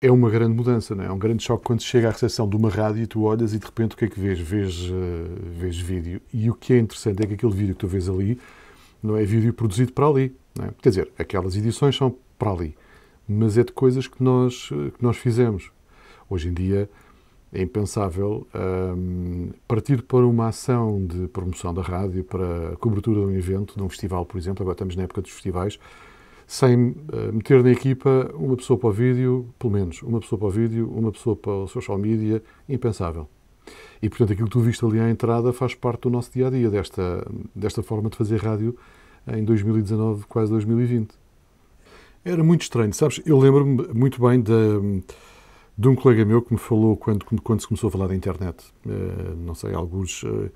é uma grande mudança, não é? é um grande choque quando chega à recepção de uma rádio e tu olhas e de repente o que é que vês? Vês, uh, vês vídeo. E o que é interessante é que aquele vídeo que tu vês ali não é vídeo produzido para ali. É? Quer dizer, aquelas edições são para ali, mas é de coisas que nós, eh, que nós fizemos. Hoje em dia é impensável um, partir para uma ação de promoção da rádio, para a cobertura de um evento, de um festival, por exemplo. Agora estamos na época dos festivais sem eh, meter na equipa uma pessoa para o vídeo, pelo menos, uma pessoa para o vídeo, uma pessoa para o social media, impensável. E, portanto, aquilo que tu viste ali à entrada faz parte do nosso dia a dia, desta, desta forma de fazer rádio em 2019, quase 2020. Era muito estranho, sabes? Eu lembro-me muito bem de, de, um colega meu que me falou quando, quando se começou a falar da internet. Uh, não sei, alguns. Uh,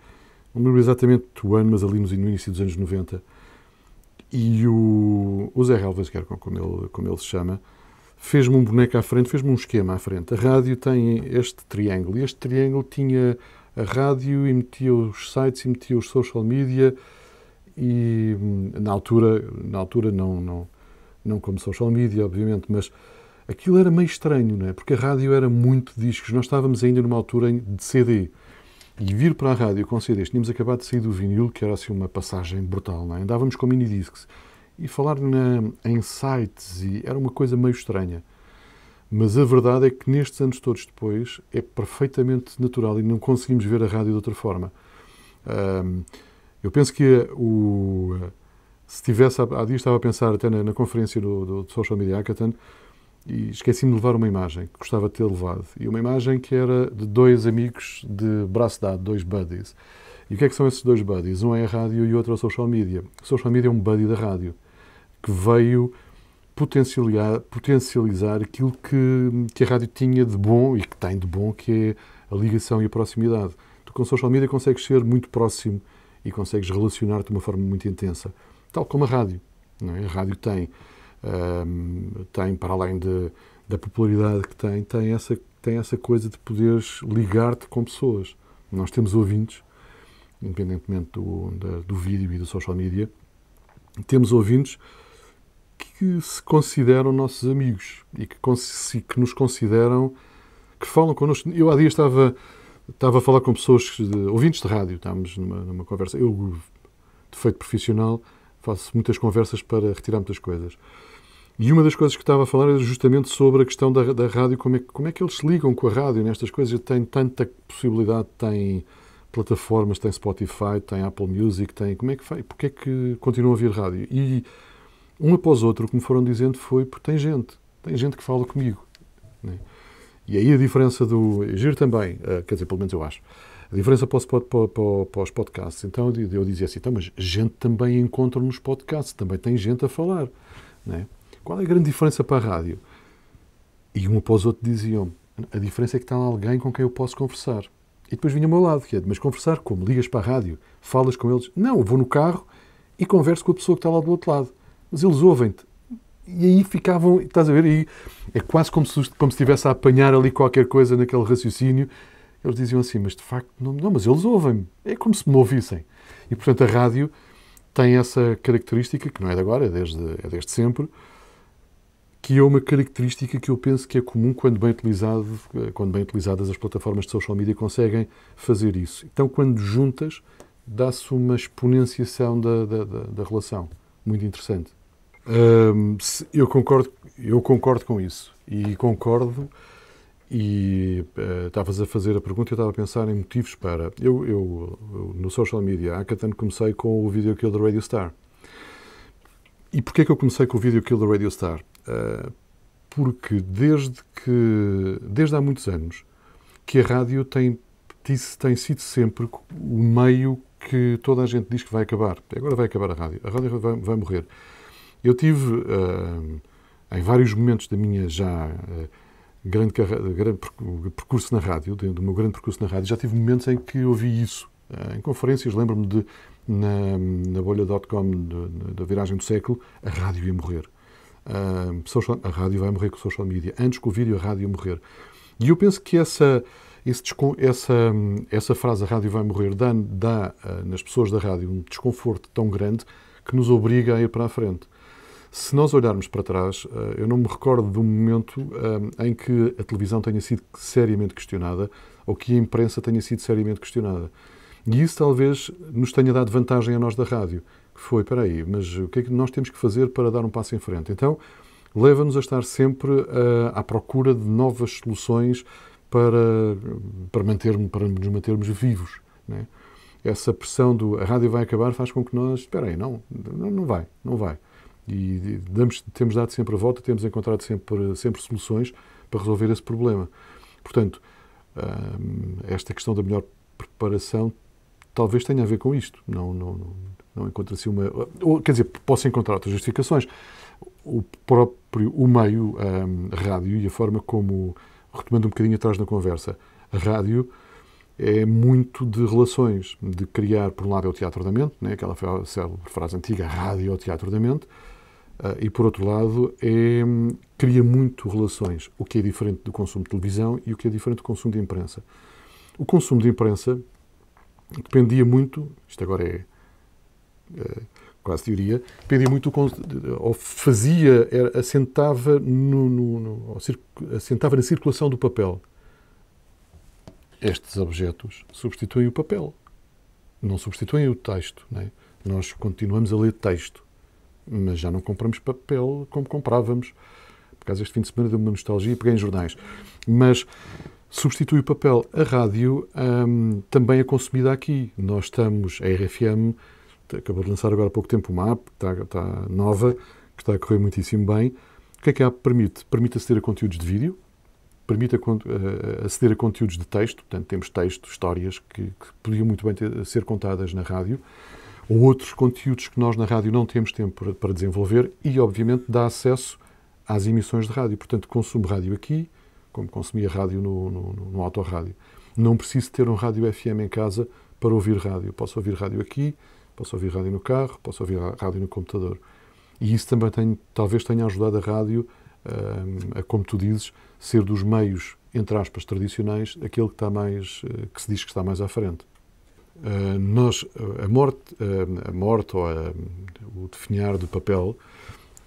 não me lembro exatamente do ano, mas ali no início dos anos 90 e o, o Zé Helves, que era como ele, como ele se chama, fez-me um boneco à frente, fez-me um esquema à frente. A rádio tem este triângulo, e este triângulo tinha a rádio e metia os sites e metia os social media e hum, na altura, na altura não, não, não como social media, obviamente, mas aquilo era meio estranho, não é? Porque a rádio era muito discos. Nós estávamos ainda numa altura de CD e vir para a rádio com CDs. Tínhamos acabado de sair do vinil, que era assim uma passagem brutal, não é? Andávamos com discs E falar na, em sites e era uma coisa meio estranha. Mas a verdade é que nestes anos todos depois é perfeitamente natural e não conseguimos ver a rádio de outra forma. Um, eu penso que uh, o, se tivesse, há dias estava a pensar até na, na conferência do, do Social Media Hackathon, e esqueci-me de levar uma imagem que gostava de ter levado. E uma imagem que era de dois amigos de braço dado, dois buddies. E o que é que são esses dois buddies? Um é a rádio e o outro é o social media. O social media é um buddy da rádio que veio potencializar, potencializar aquilo que, que a rádio tinha de bom e que tem de bom, que é a ligação e a proximidade. Tu com social media consegues ser muito próximo e consegues relacionar-te de uma forma muito intensa, tal como a rádio. Não é? A rádio tem um, ehm, tem, para além de, da popularidade que tem, tem essa, tem essa coisa de poderes ligar-te com pessoas. Nós temos ouvintes, independentemente do, da, do vídeo e do social media, temos ouvintes que se consideram nossos amigos e que, que nos consideram, que falam connosco. Eu há dias estava, estava a falar com pessoas, de, ouvintes de rádio, estávamos numa, numa conversa. Eu, de feito profissional, faço muitas conversas para retirar muitas coisas. E uma das coisas que estava a falar era justamente sobre a questão da, da rádio, como é, como é que eles se ligam com a rádio nestas coisas. Tem tanta possibilidade, tem plataformas, tem Spotify, tem Apple Music, tem... Como é que faz? Porquê é que continuam a ouvir rádio? E um após outro, o que me foram dizendo foi porque tem gente, tem gente que fala comigo. Né? E aí a diferença do... É giro também, eh, quer dizer, pelo menos eu acho. A diferença para, para, para, para os podcasts. Então eu dizia assim, então, mas gente também encontra nos podcasts, também tem gente a falar. Né? Qual é a grande diferença para a rádio? E um após o outro diziam-me: a diferença é que está lá alguém com quem eu posso conversar. E depois vinha ao meu lado, que é, mas conversar como? Ligas para a rádio? Falas com eles? Não, eu vou no carro e converso com a pessoa que está lá do outro lado. Mas eles ouvem-te. E aí ficavam, estás a ver? aí? é quase como se, como se estivesse a apanhar ali qualquer coisa naquele raciocínio. Eles diziam assim, mas de facto, não, não mas eles ouvem-me. É como se me ouvissem. E portanto a rádio tem essa característica, que não é de agora, é desde, é desde sempre, que é uma característica que eu penso que é comum quando bem utilizado, eh, quando bem utilizadas as plataformas de social media conseguem fazer isso. Então, quando juntas, dá-se uma exponenciação da, da, da, relação, muito interessante. eu concordo, eu concordo com isso e concordo. E uh, estavas a fazer a pergunta e eu estava a pensar em motivos para. Eu, eu, eu no social media, há anos comecei com o vídeo Kill da Radio Star. E porquê é que eu comecei com o vídeo Kill da Radio Star? Ah, porque desde que desde há muitos anos que a rádio tem tem sido sempre o meio que toda a gente diz que vai acabar. Agora vai acabar a rádio. A rádio vai, vai morrer. Eu tive uh, em vários momentos da minha já uh, grande, grande percurso na rádio, do meu grande percurso na rádio, já tive momentos em que ouvi isso. Uh, em conferências, lembro-me de na, na bolha.com da viragem do século, a rádio ia morrer ah, social, a rádio vai morrer com o social media. Antes que o vídeo, a rádio morrer. E eu penso que essa, esse, essa, essa frase, a rádio vai morrer, dá, dá uh, nas pessoas da rádio um desconforto tão grande que nos obriga a ir para a frente. Se nós olharmos para trás, ah, eu não me recordo de um momento em que a televisão tenha sido seriamente questionada ou que a imprensa tenha sido seriamente questionada. E isso talvez nos tenha dado vantagem a nós da rádio, foi, espera aí, mas o que é que nós temos que fazer para dar um passo em frente? Então, leva-nos a estar sempre uh, à procura de novas soluções para, para, manter, para nos mantermos vivos. Né? Essa pressão do a rádio vai acabar faz com que nós, espera aí, não, não, não vai, não vai. E, e damos, temos dado sempre a volta, temos encontrado sempre, sempre soluções para resolver esse problema. Portanto, uh, esta questão da melhor preparação talvez tenha a ver com isto. não, não, não não encontra-se uma. Ou, quer dizer, posso encontrar outras justificações. O próprio o meio, a, hum, rádio e a forma como, retomando um bocadinho atrás na conversa, a rádio é muito de relações, de criar, por um lado, é o teatro da mente, né? aquela célebre frase antiga, a rádio é o teatro da mente, uh, e por outro lado, é, hum, cria muito relações, o que é diferente do consumo de televisão e o que é diferente do consumo de imprensa. O consumo de imprensa dependia muito, isto agora é eh, quase teoria, dependia muito, ou fazia, era, assentava, no, no, no, assentava na circulação do papel. Estes objetos substituem o papel, não substituem o texto. Não é? Nós continuamos a ler texto, mas já não compramos papel como comprávamos. Por acaso, este fim de semana deu-me uma nostalgia e peguei em jornais. Mas substitui o papel. A rádio hum, também é consumida aqui. Nós estamos, a RFM, acabou de lançar agora há pouco tempo uma app, que está, está nova, que está a correr muitíssimo bem. O que é que a app permite? Permite aceder a conteúdos de vídeo, permite aceder a conteúdos de texto, portanto, temos texto, histórias que, que podiam muito bem ter, ser contadas na rádio, ou outros conteúdos que nós na rádio não temos tempo para desenvolver e, obviamente, dá acesso às emissões de rádio. Portanto, consumo rádio aqui, como consumia rádio no, no, no autorrádio. Não preciso ter um rádio FM em casa para ouvir rádio. Posso ouvir rádio aqui, posso ouvir rádio no carro, posso ouvir rádio no computador. E isso também tem, talvez tenha ajudado a rádio hum, a, como tu dizes, ser dos meios, entre aspas, tradicionais, aquele que, está mais, eh, que se diz que está mais à frente. Eh, nós, a morte, eh, a morte ou a, o definhar do papel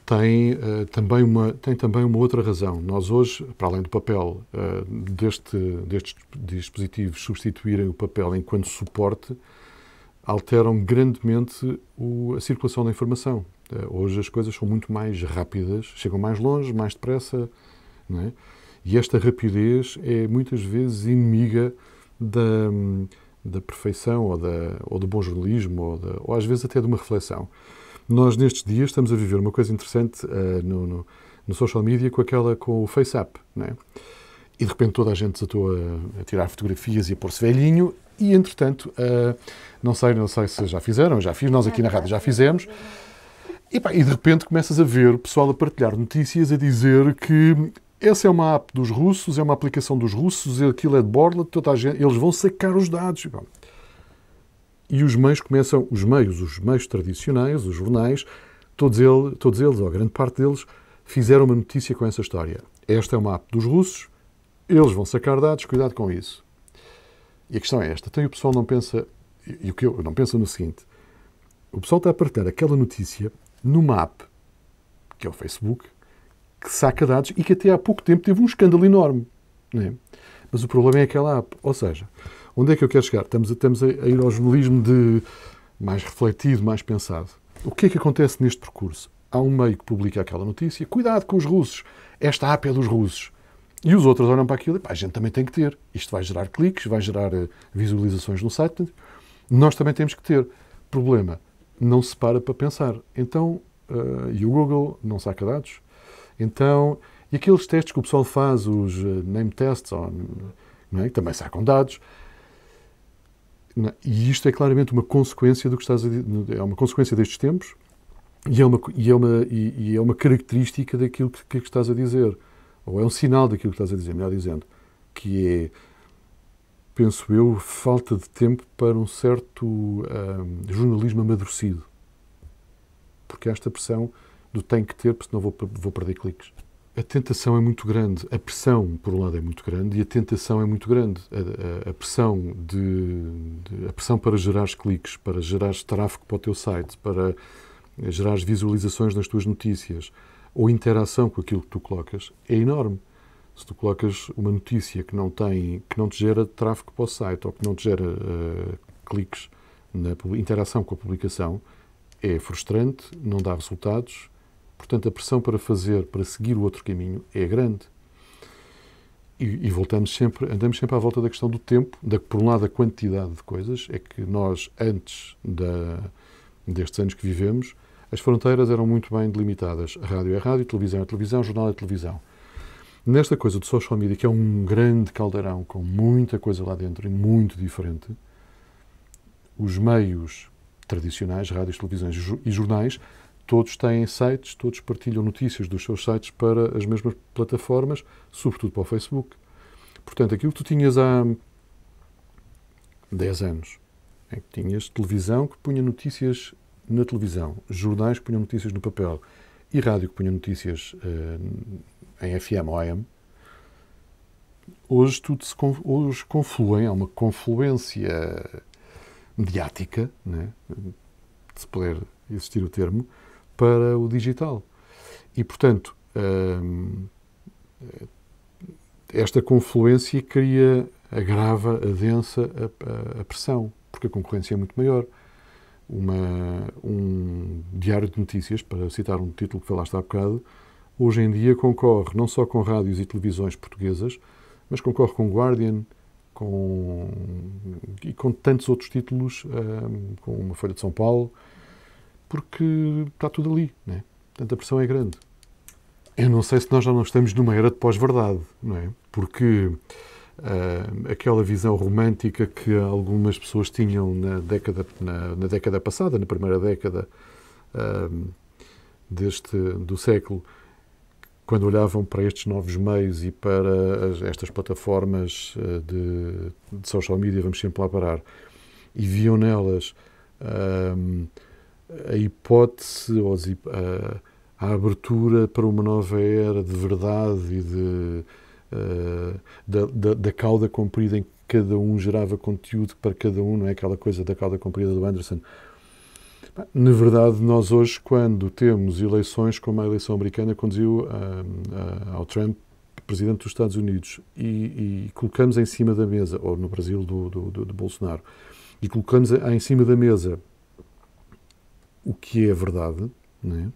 tem, também uma, tem também uma outra razão. Nós hoje, para além do papel, deste, destes dispositivos substituírem o papel enquanto suporte, alteram grandemente o, a circulação da informação. Eh, hoje as coisas são muito mais rápidas, chegam mais longe, mais depressa, é? e esta rapidez é muitas vezes inimiga da, da perfeição ou, da, ou do bom jornalismo, ou, da, ou, às vezes até de uma reflexão. Nós nestes dias estamos a viver uma coisa interessante uh, no, no, no, social media com aquela com o FaceApp, é? E de repente toda a gente se atou a, a tirar fotografias e a pôr-se velhinho e, entretanto, uh, não sei, não sei se já fizeram, já fiz, nós aqui na rádio já fizemos. E, pá, e de repente começas a ver o pessoal a partilhar notícias a dizer que essa é uma app dos russos, é uma aplicação dos russos, aquilo é de borla, toda a gente, eles vão sacar os dados. E os meios começam, os meios, os meios tradicionais, os jornais, todos, eles todos eles, ou grande parte deles, fizeram uma notícia com essa história. Esta é uma app dos russos, eles vão sacar dados, cuidado com isso. E a questão é esta: tem então, o pessoal não pensa, e o que eu não penso no seguinte: o pessoal está a partilhar aquela notícia numa app, que é o Facebook, que saca dados e que até há pouco tempo teve um escândalo enorme. É? Mas o problema é aquela app. Ou seja, onde é que eu quero chegar? Estamos, a, estamos a, a ir ao jornalismo de mais refletido, mais pensado. O que é que acontece neste percurso? Há um meio que publica aquela notícia. Cuidado com os russos. Esta app é dos russos. E os outros olham para aquilo e pá, a gente também tem que ter. Isto vai gerar cliques, vai gerar eh, visualizações no site. Nós também temos que ter. Problema, não se para para pensar. Então, uh, e o Google não saca dados. Então, e aqueles testes que o pessoal faz, os eh, name tests, ou, é? também sacam dados. E isto é claramente uma consequência do que estás a, é uma consequência destes tempos e é uma, e é uma, e, e é uma característica daquilo que, que estás a dizer ou é um sinal daquilo que estás a dizer, melhor dizendo, que é, penso eu, falta de tempo para um certo hum, jornalismo amadurecido. Porque há esta pressão do tenho que ter, porque senão vou, vou perder cliques. A tentação é muito grande, a pressão, por um lado, é muito grande e a tentação é muito grande. A, a, a pressão, de, de, a pressão para gerar cliques, para gerar tráfego para o teu site, para gerar visualizações nas tuas notícias, ou interação com aquilo que tu colocas é enorme. Se tu colocas uma notícia que não tem, que não te gera tráfego para o site ou que não te gera uh, cliques na interação com a publicação, é frustrante, não dá resultados. Portanto, a pressão para fazer, para seguir o outro caminho é grande. E, e, voltamos sempre, andamos sempre à volta da questão do tempo, da, por um lado da quantidade de coisas, é que nós, antes da, destes anos que vivemos, as fronteiras eram muito bem delimitadas. A rádio é a rádio, a televisão é a televisão, a jornal é televisão. Nesta coisa de social media, que é um grande caldeirão com muita coisa lá dentro e muito diferente, os meios tradicionais, rádios, televisões e jornais, todos têm sites, todos partilham notícias dos seus sites para as mesmas plataformas, sobretudo para o Facebook. Portanto, aquilo que tu tinhas há 10 anos, em é que tinhas televisão que punha notícias na televisão, jornais que punham notícias no papel e rádio que punha notícias uh, em FM ou AM, hoje tudo se hoje confluem, há uma confluência mediática, né, se puder existir o termo, para o digital. E, portanto, uh, esta confluência cria, agrava, adensa a, a, a pressão, porque a concorrência é muito maior uma, um diário de notícias, para citar um título que falaste há bocado, hoje em dia concorre não só com rádios e televisões portuguesas, mas concorre com Guardian com, e com tantos outros títulos, um, com uma Folha de São Paulo, porque está tudo ali, né? portanto a pressão é grande. Eu não sei se nós já não estamos numa era de pós-verdade, não é? Porque Uh, aquela visão romântica que algumas pessoas tinham na década, na, na década passada, na primeira década uh, deste, do século, quando olhavam para estes novos meios e para as, estas plataformas ah, de, de, social media, vamos sempre lá parar, e viam nelas uh, a hipótese ou a abertura para uma nova era de verdade e de eh, da, da, da, cauda comprida em que cada um gerava conteúdo para cada um, não é aquela coisa da cauda comprida do Anderson. Na verdade, nós hoje, quando temos eleições, como a eleição americana conduziu um, eh, eh, ao Trump, presidente dos Estados Unidos, e, e, colocamos em cima da mesa, ou no Brasil, do, do, do, do Bolsonaro, e colocamos em cima da mesa o que é verdade, né?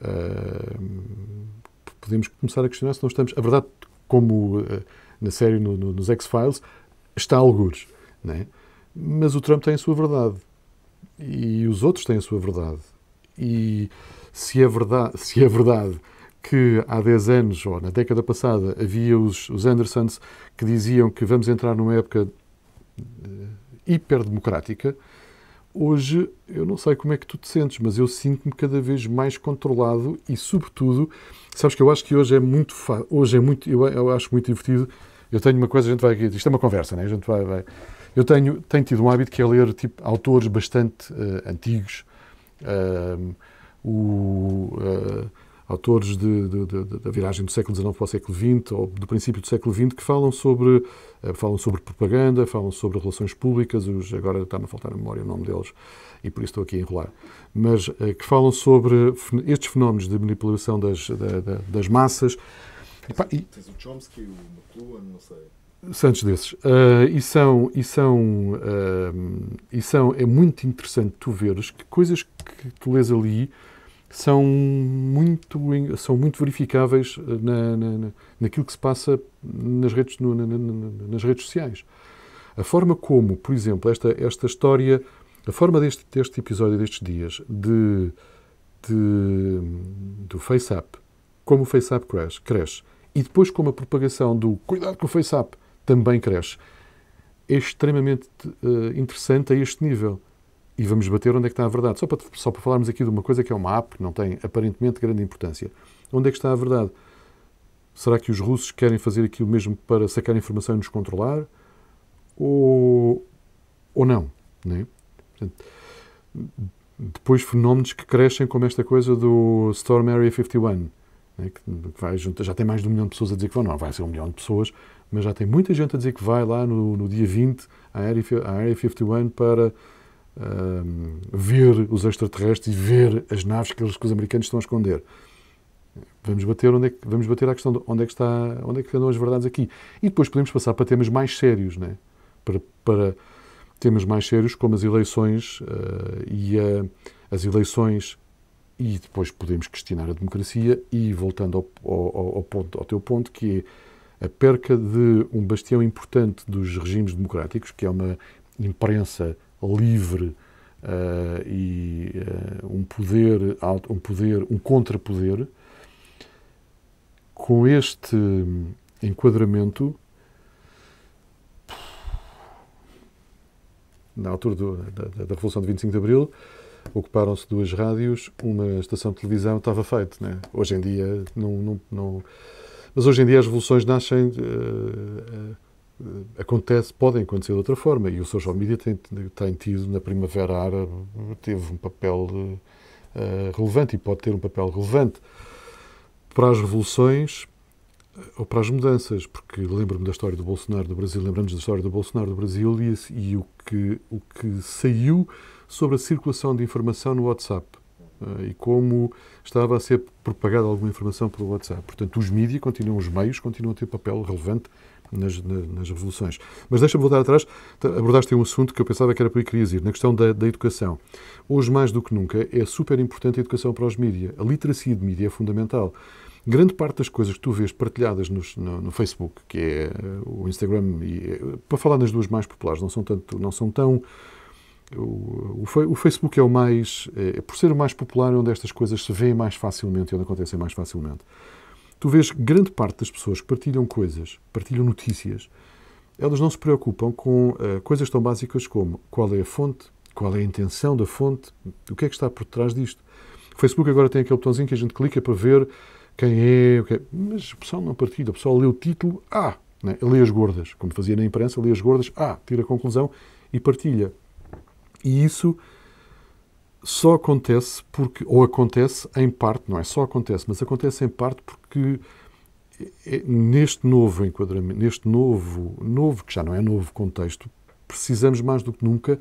Uh, podemos começar a questionar se não estamos. A verdade, como eh, na série no, no, nos X-Files, está a algures. Né? Mas o Trump tem a sua verdade. E os outros têm a sua verdade. E se é verdade, se é verdade que há 10 anos, ou na década passada, havia os, os Andersons que diziam que vamos entrar numa época eh, hiperdemocrática, democrática hoje, eu não sei como é que tu te sentes, mas eu sinto-me cada vez mais controlado e, sobretudo, sabes que eu acho que hoje é muito, hoje é muito, eu, eu, acho muito divertido. Eu tenho uma coisa, a gente vai aqui, isto é uma conversa, né? A gente vai, vai. Eu tenho, tenho tido um hábito que é ler tipo autores bastante uh, antigos. Uh, o, uh, autores de, de, de, da viragem do século XIX para o século XX, ou do princípio do século XX, que falam sobre, eh, falam sobre propaganda, falam sobre relações públicas, os, agora está-me a faltar a memória o nome deles, e por isso estou aqui a enrolar, mas eh, que falam sobre estes fenómenos de manipulação das, das massas. Tens, o Chomsky, o McLuhan, não sei. Santos desses. Uh, e são, e são, uh, e são, é muito interessante tu veres que coisas que tu lês ali são muito, são muito verificáveis eh, na, na, naquilo que se passa nas redes, no, na, nas redes sociais. A forma como, por exemplo, esta, esta história, a forma deste, deste episódio destes dias de, de do FaceApp, como o FaceApp cresce, cresce, e depois como a propagação do cuidado com o FaceApp também cresce, é extremamente uh, interessante a este nível e vamos bater onde é que está a verdade. Só para, só para falarmos aqui de uma coisa que é uma app, que não tem aparentemente grande importância. Onde é que está a verdade? Será que os russos querem fazer aqui o mesmo para sacar informação e nos controlar? Ou, ou não? Né? Portanto, depois fenómenos que crescem, como esta coisa do Storm Area 51, né? que vai junto, já tem mais de um milhão de pessoas a dizer que vão. Não vai ser um milhão de pessoas, mas já tem muita gente a dizer que vai lá no, no dia 20 à Area, à Area 51 para um, ehm, ver os extraterrestres e ver as naves que, eles, que os americanos estão a esconder. Vamos bater, onde é que, vamos bater à questão de onde é, que está, onde é que andam as verdades aqui. E depois podemos passar para temas mais sérios, né? para, para temas mais sérios como as eleições uh, e a, as eleições e depois podemos questionar a democracia e voltando ao, ao, ao, ponto, ao teu ponto que é a perca de um bastião importante dos regimes democráticos que é uma imprensa livre uh, e uh, um poder, um poder, um contrapoder, com este enquadramento, na altura do, da, da, Revolução de 25 de Abril, ocuparam-se duas rádios, uma estação de televisão estava feito. Né? Hoje em dia não, não, não, Mas hoje em dia as revoluções nascem... Uh, eh, acontece, podem acontecer de outra forma. E o social media tem, tem tido, na primavera árabe, teve um papel uh, relevante e pode ter um papel relevante para as revoluções ou para as mudanças, porque lembro-me da história do Bolsonaro do Brasil, lembramos da história do Bolsonaro do Brasil e, e, o, que, o que saiu sobre a circulação de informação no WhatsApp uh, e como estava a ser propagada alguma informação pelo WhatsApp. Portanto, os mídias continuam, os meios continuam a ter papel relevante nas, nas revoluções. Mas deixa-me voltar atrás, abordaste um assunto que eu pensava que era por aí que querias ir, na questão da, da educação. Hoje, mais do que nunca, é super importante a educação para os mídias. A literacia de mídia é fundamental grande parte das coisas que tu vês partilhadas nos, no, no, Facebook, que é eh, o Instagram, e, eh, para falar nas duas mais populares, não são tanto, não são tão o, o, o Facebook é o mais, é, por ser o mais popular, é onde estas coisas se veem mais facilmente e onde acontecem mais facilmente tu vês que grande parte das pessoas que partilham coisas, partilham notícias, elas não se preocupam com uh, coisas tão básicas como qual é a fonte, qual é a intenção da fonte, o que é que está por trás disto. O Facebook agora tem aquele botãozinho que a gente clica para ver quem é, que é. mas o pessoal não partilha, o pessoal lê o título, ah, né? lê as gordas, como fazia na imprensa, lê as gordas, ah, tira a conclusão e partilha. E isso só acontece porque, ou acontece em parte, não é só acontece, mas acontece em parte porque é, é, neste novo enquadramento, neste novo, novo, que já não é novo contexto, precisamos mais do que nunca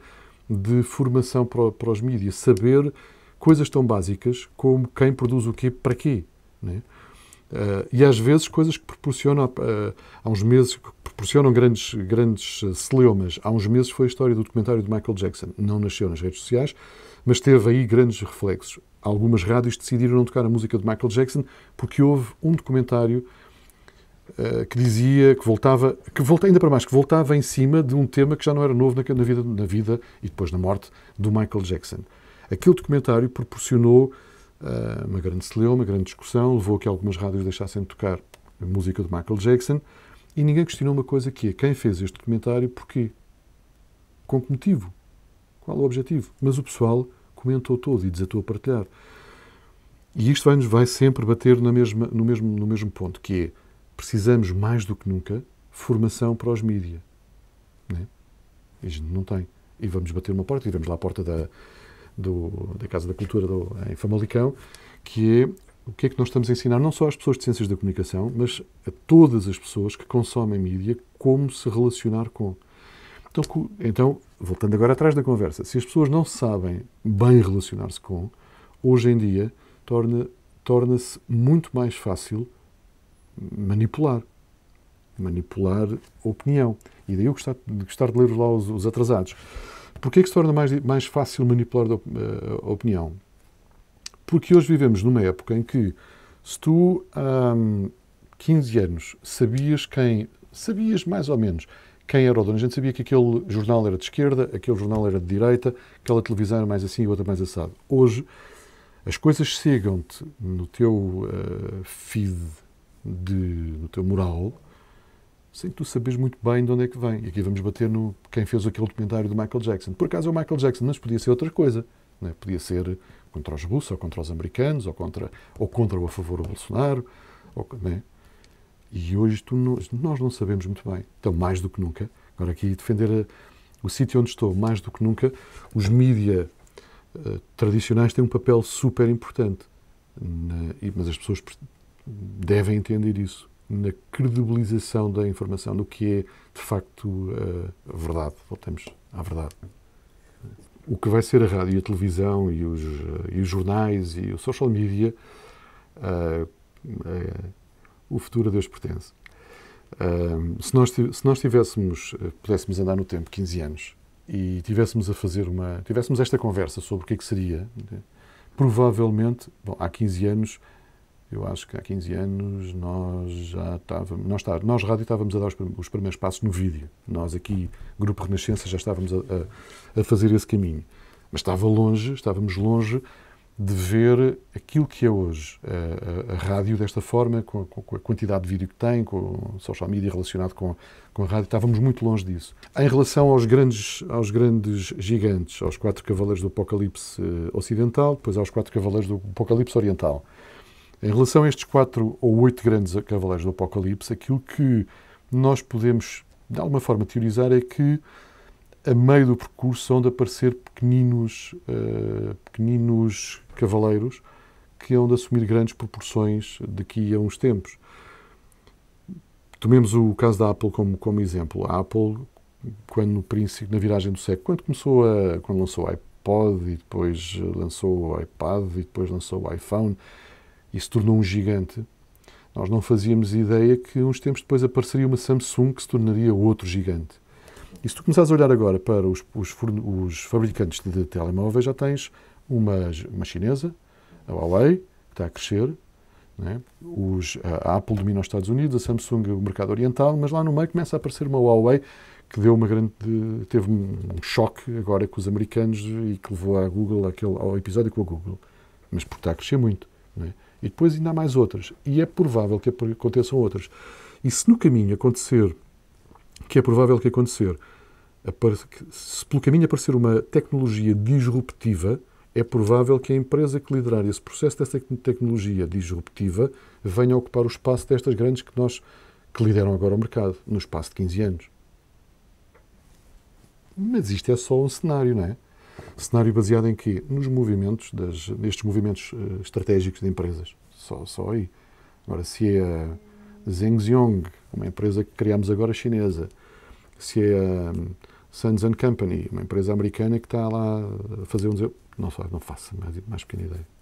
de formação para, para os mídias, saber coisas tão básicas como quem produz o quê para quê. Né? Uh, e às vezes coisas que proporcionam, uh, ah, há uns meses, que proporcionam grandes, grandes ah, celeomas. Há uns meses foi a história do documentário de Michael Jackson. Não nasceu nas redes sociais, mas teve aí grandes reflexos. Algumas rádios decidiram não tocar a música de Michael Jackson porque houve um documentário uh, que dizia que voltava, que volta ainda para mais, que voltava em cima de um tema que já não era novo na, na, vida, na vida e depois na morte do Michael Jackson. Aquele documentário proporcionou uh, uma grande celeuma, uma grande discussão, levou a que algumas rádios deixassem de tocar a música de Michael Jackson e ninguém questionou uma coisa que é quem fez este documentário, porquê, com que motivo qual o objetivo. Mas o pessoal comentou todo e desatou a partilhar. E isto vai-nos vai sempre bater na mesma, no, mesmo, no mesmo ponto, que é precisamos mais do que nunca formação para os mídias. Né? E a gente não tem. E vamos bater uma porta, e vamos lá à porta da, do, da Casa da Cultura do, em Famalicão, que é o que é que nós estamos a ensinar não só às pessoas de ciências da comunicação, mas a todas as pessoas que consomem mídia, como se relacionar com. Então, então, voltando agora atrás da conversa, se as pessoas não sabem bem relacionar-se com, hoje em dia torna, torna-se muito mais fácil manipular. Manipular a opinião. E daí eu gostar, gostar de ler lá os, os atrasados. Porquê é que se torna mais, mais fácil manipular a eh, opinião? Porque hoje vivemos numa época em que, se tu há hum, 15 anos sabias quem, sabias mais ou menos quem era o dono. A gente sabia que aquele jornal era de esquerda, aquele jornal era de direita, aquela televisão era mais assim e outra mais assado. Hoje, as coisas chegam-te no teu uh, feed, de, no teu moral, sem tu saberes muito bem de onde é que vem. E aqui vamos bater no quem fez aquele documentário do Michael Jackson. Por acaso é o Michael Jackson, mas podia ser outra coisa. Né? Podia ser contra os russos, ou contra os americanos, ou contra, ou contra ou a favor do Bolsonaro. Ou, né? E hoje não, nós não sabemos muito bem. Então, mais do que nunca, agora aqui defender eh, o sítio onde estou, mais do que nunca, os mídia uh, tradicionais têm um papel super importante. Na, mas as pessoas devem entender isso na credibilização da informação, do que é de facto eh, a verdade. Voltamos à verdade. O que vai ser a rádio e a televisão e os, e os jornais e o social media, o futuro a Deus pertence. se, nós, se nós tivéssemos, eh, pudéssemos andar no tempo 15 anos e tivéssemos a fazer uma, tivéssemos esta conversa sobre o que é que seria, né, provavelmente, bom, há 15 anos, eu acho que há 15 anos nós já estávamos, nós, nós rádio estávamos a dar os, primeiros passos no vídeo. Nós aqui, Grupo Renascença, já estávamos a, a, a fazer esse caminho. Mas estava longe, estávamos longe de ver aquilo que é hoje a, a, a rádio desta forma, com a, com a, quantidade de vídeo que tem, com o social media relacionado com, com, a rádio, estávamos muito longe disso. Em relação aos grandes, aos grandes gigantes, aos quatro cavaleiros do apocalipse eh, ocidental, depois aos quatro cavaleiros do apocalipse oriental, em relação a estes quatro ou oito grandes cavaleiros do apocalipse, aquilo que nós podemos, de alguma forma, teorizar é que a meio do percurso onde aparecer pequeninos, uh, pequeninos cavaleiros que hão de assumir grandes proporções daqui a uns tempos. Tomemos o caso da Apple como, como exemplo. A Apple, quando no princípio, na viragem do século, quando começou a, quando lançou o iPod e depois lançou o iPad e depois lançou o iPhone e se tornou um gigante, nós não fazíamos ideia que uns tempos depois apareceria uma Samsung que se tornaria outro gigante. E se tu começares a olhar agora para os, os, os fabricantes de, telemóveis, já tens uma, uma chinesa, a Huawei, que está a crescer, né? Os, a Apple domina os Estados Unidos, a Samsung o mercado oriental, mas lá no meio começa a aparecer uma Huawei que deu uma grande, teve um choque agora com os americanos e que levou a Google aquele, ao episódio com a Google, mas porque está a crescer muito. Né? E depois ainda há mais outras, e é provável que aconteçam outras. E se no caminho acontecer, que é provável que acontecer, se pelo caminho aparecer uma tecnologia disruptiva, é provável que a empresa que liderar esse processo dessa tecnologia disruptiva venha a ocupar o espaço destas grandes que nós que lideram agora o mercado, no espaço de 15 anos. Mas isto é só um cenário, não é? Cenário baseado em quê? Nos movimentos, das, movimentos eh, estratégicos de empresas. Só, só aí. Agora, se é a Zhengzhong, uma empresa que criamos agora chinesa, se é a Sons and Company, uma empresa americana que está lá a fazer um Não, não faço mais, mais pequena ideia.